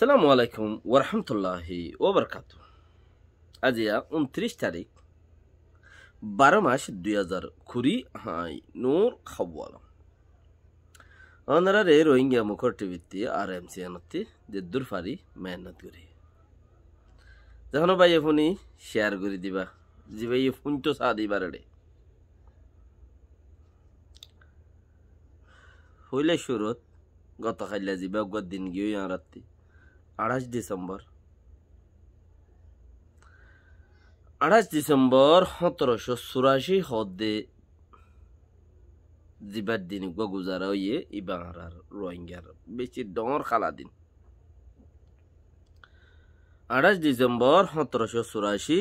সালামু আলাইকুম ওরহামতুল্লাহি ওবরকাত আজ ইয়া উনত্রিশ তারিখ বারো মাস দুই হাজার খুরি হাই নূর খাবওয়াল অনারা রে রোহিঙ্গা মুখর টিভিতে আর এম সি আনতে যে দুরফারি মেহনত করি যখন ভাই এফুনি শেয়ার করে দিবা যে ভাই ফোন তো সা দিবার রে হইলে সুরত গতকাল যাবা গত দিন গিয়ে রাত্রি আঠাশ ডিসেম্বর আঠাশ ডিসেম্বর সতেরোশো চুরাশি হদে জিবার দিন গুজারা হইয়ে ইবাহার রোহিঙ্গার বেশি ডর খালা দিন আঠাশ ডিসেম্বর সতেরোশো চুরাশি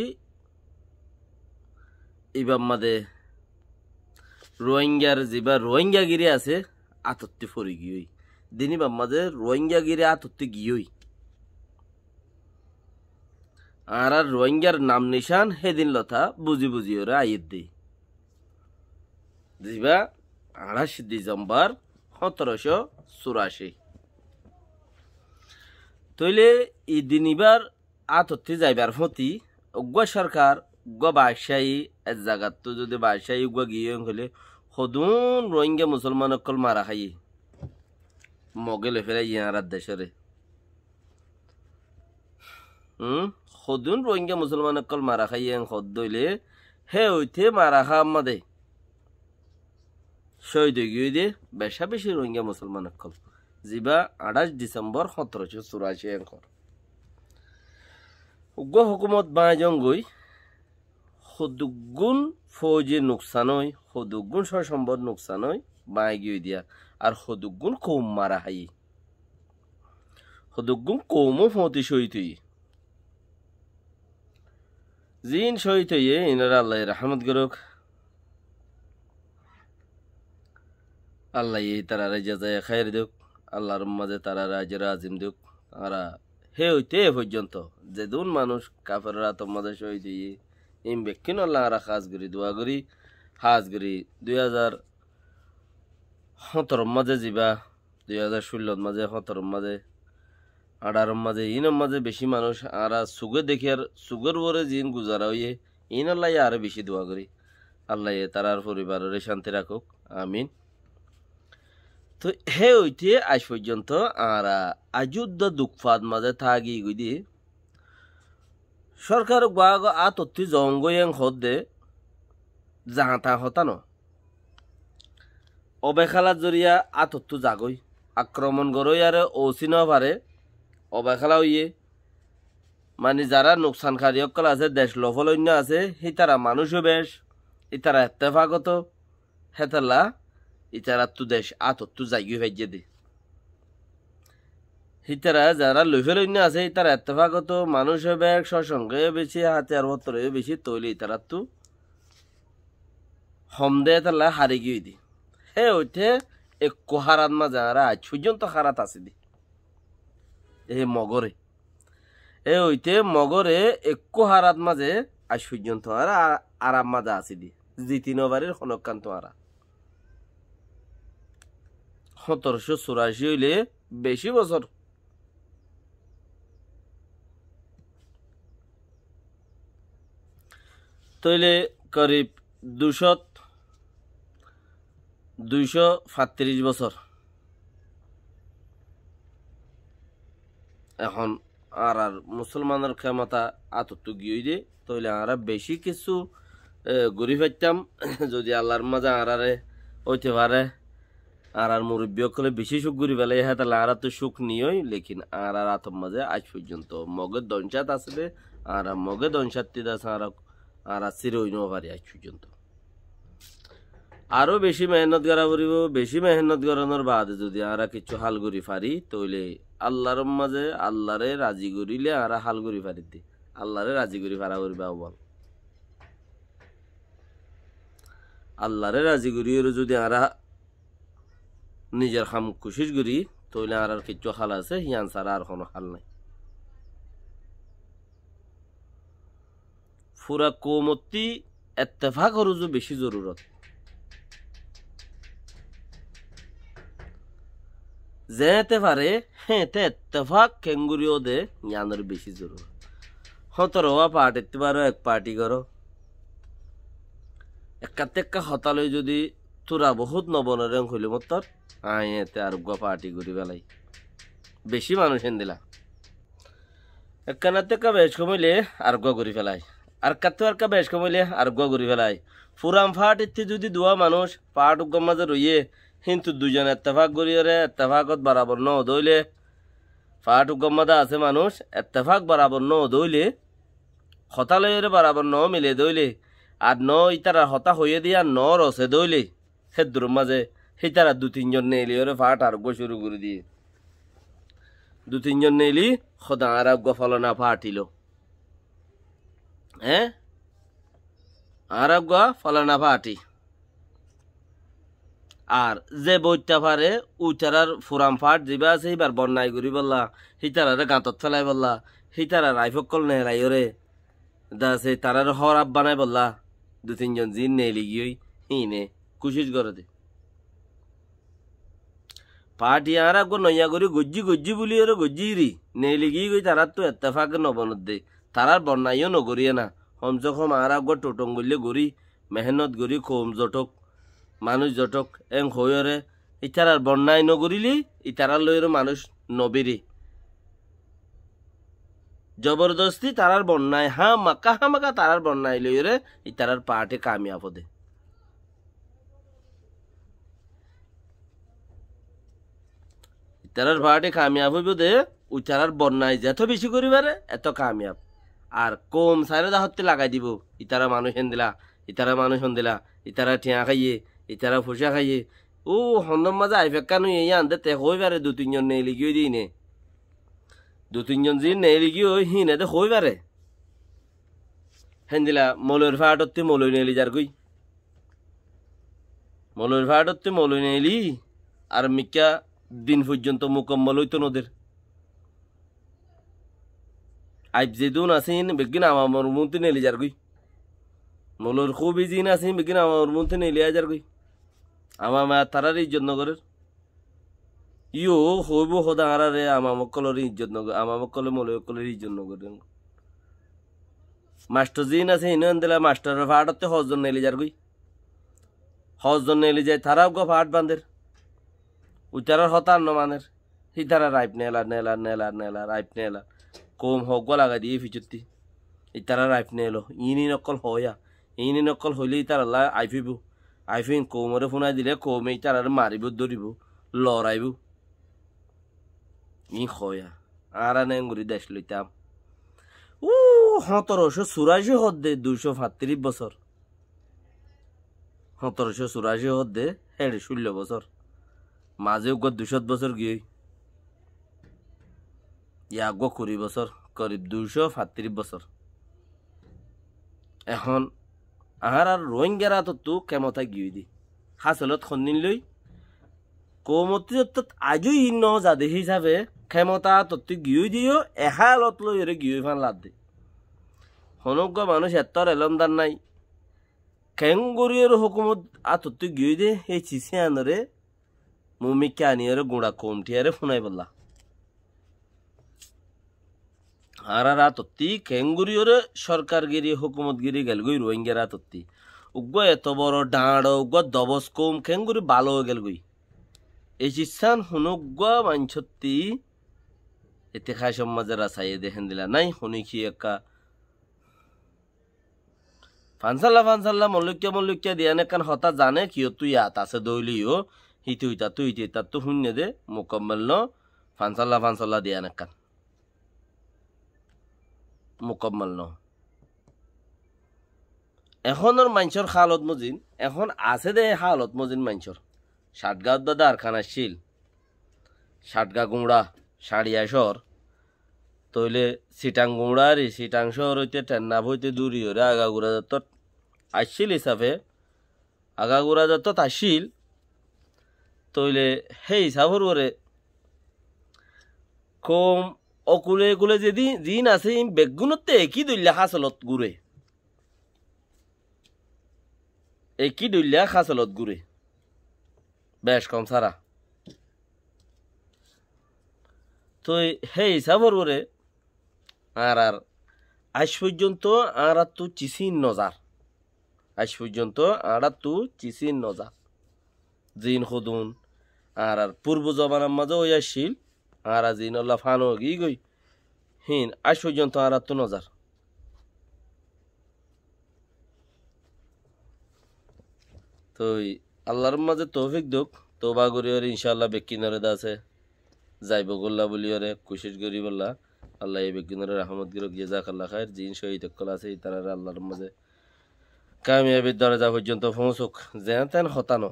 ইবাম মাদে রোহিঙ্গার যেবা রোহিঙ্গাগিরি আছে আতত্তি ফরি দিন বাম মাদে রোহিঙ্গাগিরি আতত্তি গিয়ই আর আর রোহিঙ্গার নাম নিশান সেদিন লথা বুঝি বুঝি ওরা আইয়ের দি দিবা আঠাশ ডিসেম্বর সতেরোশো চুরাশি তইলে ইদিনিবার আতত্তি যাইবার ফতি অজ্ঞ সরকার উগ্র বাদশাহী এক জায়গার তো যদি বাদশাহী উগ্র গিয়ে হলে সদুন রোহিঙ্গা মুসলমান অকল মারা খাই মগে লেফেলাই ইয়ারা দেশরে হুম সদুন রোহিঙ্গা মুসলমানসকল মারা খাই এং সদ দইলে হে হইতে মারা খা আমাদে শহীদ গিয়ে দে বেশা বেশি রোহিঙ্গা মুসলমানসকল যিবা আঠাশ ডিসেম্বর সতেরোশো চুরাশি এংকর উগ্র হকুমত বাঁজঙ্গই সদুগুণ ফৌজি নোকসান হয় সদুগুণ সয় সম্পদ নোকসান হয় বাঁই গিয়ে দিয়া আর সদুগুণ কৌম মারা হাই সদুগুণ কৌমও ফৌতি সই তুই জিন শহীদ হইয়ে ইনারা আল্লাহ রহমত করুক আল্লাহ তারা রাজা যায় খায়ের দুক আল্লাহর মাঝে তারা রাজ রাজিম দুক তারা হে হইতে পর্যন্ত যে দুন মানুষ কাফেররা তোর মাঝে শহীদ হইয়ে ইম বেক্ষিন আল্লাহ আর খাস করি দোয়া করি হাজ করি দুই হাজার সতেরোর মাঝে যাবা দুই হাজার ষোলোর মাঝে সতেরোর মাঝে আড়ার মাঝে ইনের মাঝে বেশি মানুষ আর সুগে দেখি আর সুগের ওরে জিন গুজারা হইয়ে ইন আল্লাহ আরও বেশি দোয়া করি আল্লাহ তারার পরিবারের শান্তি রাখুক আমিন তো হে ওইটি আজ পর্যন্ত আর আযুদ্ধ দুঃখাদ মাঝে থাকি গুদি সরকার বাগ আ জঙ্গয়ং জঙ্গয়েং দে যাহা তা হতানো অবেখালার জরিয়া আ তথ্য জাগই আক্রমণ গরই আর অচিন পারে অবহেলা হইয়ে মানে যারা নোকসানকারী সকল আছে দেশ লফলন্য আছে সেই তারা মানুষও বেশ ইতারা এত্তেফাগত হেতালা ইতারা তু দেশ আতর তু জাগিয়ে ভাইজে দে হিতারা যারা অন্য আছে তারা এত্তেফাগত মানুষ হবে সসঙ্গে বেশি হাতে আর বত্তরে বেশি তৈলি তারা তু দে তালা হারে গিয়ে দি হে ওইটে এক কোহারাত মা যারা আজ পর্যন্ত হারাত আছে দি এই মগরে এ ওইতে মগরে একো হারাত মাঝে আর সূর্যন্ত হারা আরাম মাজা দি দি তিন বারের হনকান্ত হারা সতেরোশো চুরাশি হইলে বেশি বছর তৈলে করিব দুশত দুইশো সাতত্রিশ বছর এখন আর আর মুসলমানের ক্ষমতা আতত্ব গিয়ে তাহলে আরা বেশি কিছু ঘুরি ফেরতাম যদি আল্লাহর মাঝে আরারে হইতে পারে আর আর মুরব্বী সকলে বেশি সুখ ঘুরি পেলে হ্যাঁ তাহলে আর তো সুখ নিয়েই লেখিন আর আর আতম মাঝে আজ পর্যন্ত মগের দনসাত আসবে আর মগে দনসাত্তি আছে আর আর চির হইনও পারি আজ পর্যন্ত আরও বেশি মেহনত গড়া পড়িব বেশি মেহনত গড়ানোর বাদে যদি আর কিছু হাল ঘুরি ফারি তৈলে আল্লাহর মাঝে আল্লাহরে রাজি করিলে আর হাল করি পারিতে আল্লাহরে রাজি করি ফারা করিবা বল আল্লাহরে রাজি করি যদি আর নিজের খাম কুশিস করি তইলে আর আর কিচ্ছু হাল আছে হিয়ান ছাড়া আর কোনো হাল নাই ফুরা কৌমতি এত্তেফাক যে বেশি জরুরত যেতে পারে হ্যাঁ তে এত্তেফাক খেঙ্গুরিও দে জ্ঞানের বেশি জরুর হতর হওয়া পার্ট এতে পারো এক পার্টি করো একা তেক্কা যদি তোরা বহুত নবনের হইল মতর আই এতে আর গো পার্টি করি বেলাই বেশি মানুষ এন দিলা একখানা তেক্কা বেশ কমাইলে আর গো করি ফেলাই আর কাতো আর কা বেশ কমাইলে আর গো করি ফেলাই ফুরাম ফাট যদি দুয়া মানুষ পাট উগ্গা মাঝে রইয়ে কিন্তু দুজন এত্তেফাক করিয়রে এত্তেফাকত বরাবর ন দইলে ফাটু গম্মাদা আছে মানুষ এত্তেফাক বরাবর ন দইলে হতালয়ের বরাবর ন মিলে দইলে আর ন ইতারা হতা হইয়ে দিয়া ন রসে দইলে হেদ্দুর মাঝে সেতারা দু তিনজন নেইলি ওরে ফাট আর শুরু করে দিয়ে দু তিনজন নেইলি খদা আর ফলনা ফাটিল হ্যাঁ আর গা ফলানা ফাটি আর যে বইটা পারে উইটারার ফুরাম ফাট যেবা আছে এবার বন্যায় ঘুরি বললা হিতারারে গাঁতত ফেলাই বললা হিতারা কল নেহরাইও ওরে দা সেই তারার হর আপ বানাই বললা দু তিনজন জিন নেই ওই হি নে কুশিস করে দে পাটি আরা গো নইয়া করি গজ্জি গজ্জি বলি ওরে গজ্জি রি নেই লিগি গই তারার তো এত্তেফাকে নবনত দে তারার বন্যায়ও নগরিয়ে না হমচখম আর গো টোটং গলিয়ে গরি মেহনত গরি খোম জটক মানুষ যতক এং হয়রে ইতারার বন্যায় নগরিলি ইতারার লয়ের মানুষ নবিরি জবরদস্তি তারার বন্যায় হা মাকা হা মাকা তারার বন্যায় লইরে ইতারার পাটে কামিয়াব দে ইতারার পাহাটে কামিয়াব হইব দে উতারার বন্যায় যত বেশি করিবারে এত কামিয়াব আর কম সাইরে দাহতে লাগাই দিব ইতারা মানুষ হেন দিলা ইতারা মানুষ হেন দিলা ইতারা ঠিয়া খাইয়ে ইතර ফوجা গই ও হনম মজা আইপকানো ইয়া আন্দতে হইবারে দু তিন জন নেলি গই দইনে দু তিন জন জিন নেলি গই হিনেতে কইবারে হেন্দিলা মলের পাটতে মলুই নেলি জারগই মলের পাটতে মলুই নেলি আর মিকা দিন পর্যন্ত মকমল হইতো নদের আইব জেদু না সিন বগিনা মর মুন্ত নেলি জারগই মলের খোবি জিন না সিন বগিনা মর মুন্ত নেলি আ জারগই আমার মায়া তারার ইজ্জত নগরের ইয়ো হইব সদা আরারে আমা মকলর ইজ্জত নগর আমা মকলে মলে মকলের ইজ্জত নগর মাস্টার জিন আছে ইন দিলা মাস্টারের ভাড়াতে হজন নেলি যার গই হজন নেলি যায় তারাও গো ভাট বান্ধের উতারার হতার নমানের তারা রাইপ নেলা নেলা নেলা নেলা রাইপ নেলা কম হক লাগাই দিয়ে ফিচুতি ইতারা রাইপ নেলো ইনি নকল হয়া ইনি নকল হইলে ইতারা আইফিবু আইফিন কৌমরে ফোনাই দিলে কৌমে তার আর মারিব ধরিব লড়াইব ই খয়া আর আনেঙ্গুরি দেশ লইতাম ও সতেরোশো চুরাশি হদ্দে দুইশো সাতত্রিশ বছর সতেরোশো চুরাশি হদ্দে হেড়ে ষোল বছর মাঝে গো দুশো বছর গিয়ে ইয়াগ কুড়ি বছর করিব দুইশো সাতত্রিশ বছর এখন আহার আর রোহিঙ্গারা তো কেমতা গিয়ে হাসলত খন্দিন লই কৌমতি তত আজও ই ন যাদে হিসাবে ক্ষমতা তত্ত্ব গিয়ে দিও এহালত লই এর গিয়ে ফান লাদ দে হনজ্ঞ মানুষ এত্তর এলমদার নাই খেঙ্গুরিয়ের হুকুমত আ তত্ত্ব গিয়ে দে এই চিসে আনরে মুমিকে আনিয়ে গুঁড়া কমটি আরে ফোনাই বললা আরারা তত্তি হুকুমত গিরি গেল গুই রোহিঙ্গারা তত্তি উগ এত বড় ডাঁড় উগ দবস কম খেঙ্গুরি বালো গুই এই চিসান হুনুগ্র মাঞ্ছত্তি এতে খায় সমাজেরা সাইয়ে দেখেন দিলা নাই শুনিখি একা ফানসাল্লা ফানসাল্লা মল্লিকা মল্লিকিয়া দিয়া নেকান হতা জানে কিয় তুই ইয়াত আছে দৌলিও সিটো ইতা তুই ইতা তো শূন্য দে মোকম্মল ন ফানসাল্লা ফানসাল্লা দিয়া নেকান নহ এখন এখনর মাংসর খালত মজিন এখন আছে দে হালত মজিন মাংসর ষাটগা দাদা আর খানা শিল ষাটগা গুঁড়া সাড়িয়া শহর তইলে সিটাং গুঁড়ারি সিটাং শহর হইতে টেন্না হইতে দূরি হরে আগাগুড়া দত্তত আসছিল হিসাবে আগাগুড়া দত্তত আসছিল তইলে সেই হিসাবর ওরে কম অকুলে কুলে যদি দিন আছে বেগুনতে একই দৈল্যা খাচলত গুড়ে একই দৈল্যা খাচলত গুড়ে বেশ কম সারা তো সেই হিসাবর করে আর আর আজ পর্যন্ত আর তো চিসির নজার আজ পর্যন্ত আর তো চিসির নজার জিন সদুন আর আর পূর্ব জমানার মাঝে ওই আসছিল আর আজি নল্লা ফানো গি গই হিন আজ পর্যন্ত আর তো নজার তো আল্লাহর মাঝে তৌফিক দুঃখ তোবা ইনশাআল্লাহ ইনশাল্লাহ বেকিনরে দাসে যাইব গোল্লা বলিওরে কোশিশ গরি বল্লা আল্লাহ এই বেকিনরে রহমত গিয়ে জেজাক আল্লাহ খায়ের জিন শহীদ কল আছে তারা আল্লাহর মাঝে কামিয়াবির দরজা পর্যন্ত পৌঁছুক যেন তেন হতানো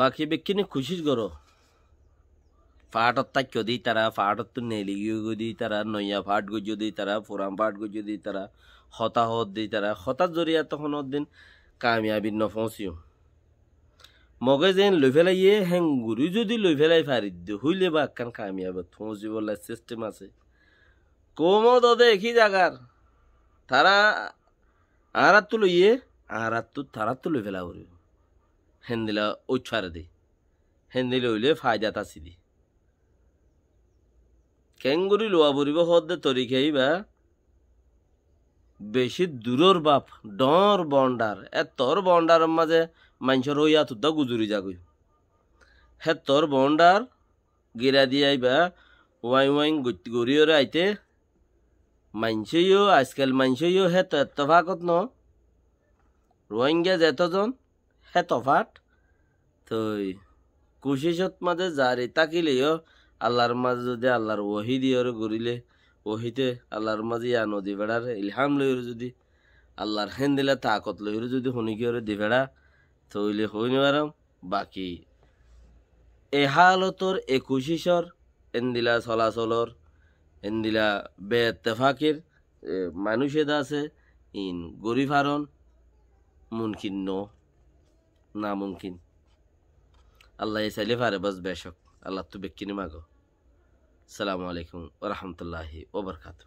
বাকি বেকিনি খুশিস গরো ফাটত তাক্য দিই তারা ফাটত তো নেলিগিও দি তারা নইয়া ফাট গজিও দিই তারা ফোরাম ফাট গজিও দিই তারা হতাহত দিই তারা হতাশ জরিয়া তখন দিন কামিয়াবি নফসিও মগে যেন লই ফেলাই হ্যাং গুরু যদি লই ফেলাই ফারি হইলে বা একখান কামিয়াবে ফসি বলে সিস্টেম আছে কমও দদে একই জাগার তারা আর তো লইয়ে আর তো তারা তো লই ফেলা করি হেন দিলা উচ্ছারে দি হেন দিলে হইলে ফায়দা তাসি দি কেঙ্গুরি লোয়া ভরিব হদ্দে তরি খাইবা বেশি দূরর বাপ ডর বন্ডার এ তোর বন্ডার মাঝে মানুষের হইয়া তুদা গুজুরি যাগই হে তোর বন্ডার গিরা দিয়াইবা ওয়াই ওয়াইং গরিয়রে আইতে মানছেইও আজকাল মানছেইও হে তো এতফাকত ন রোহিঙ্গা যেতজন হে তফাট তই কোশিশত মাঝে জারি তাকিলেও আল্লাহর মাজ যদি আল্লাহর ওহি দিয়র ঘুরিলে ওহিতে আল্লাহর মাঝে ইয়া নদী বেড়ার ইলহাম লইর যদি আল্লাহর হেন দিলে তাকত লইর যদি কি দি দিভেড়া থইলে হই নিবারাম বাকি এই হালতর একুশিসর এন্দিলা চলাচলর এন্দিলা বে তেফাকের মানুষে আছে ইন গরিফারণ মুনকিন ন না মুমকিন আল্লাহ চাইলে ফারে বাস বেশক আল্লাহ তুবে কিনে মাগো সালামু আলাইকুম ওরহমতুল্লাহি ওবরকাতু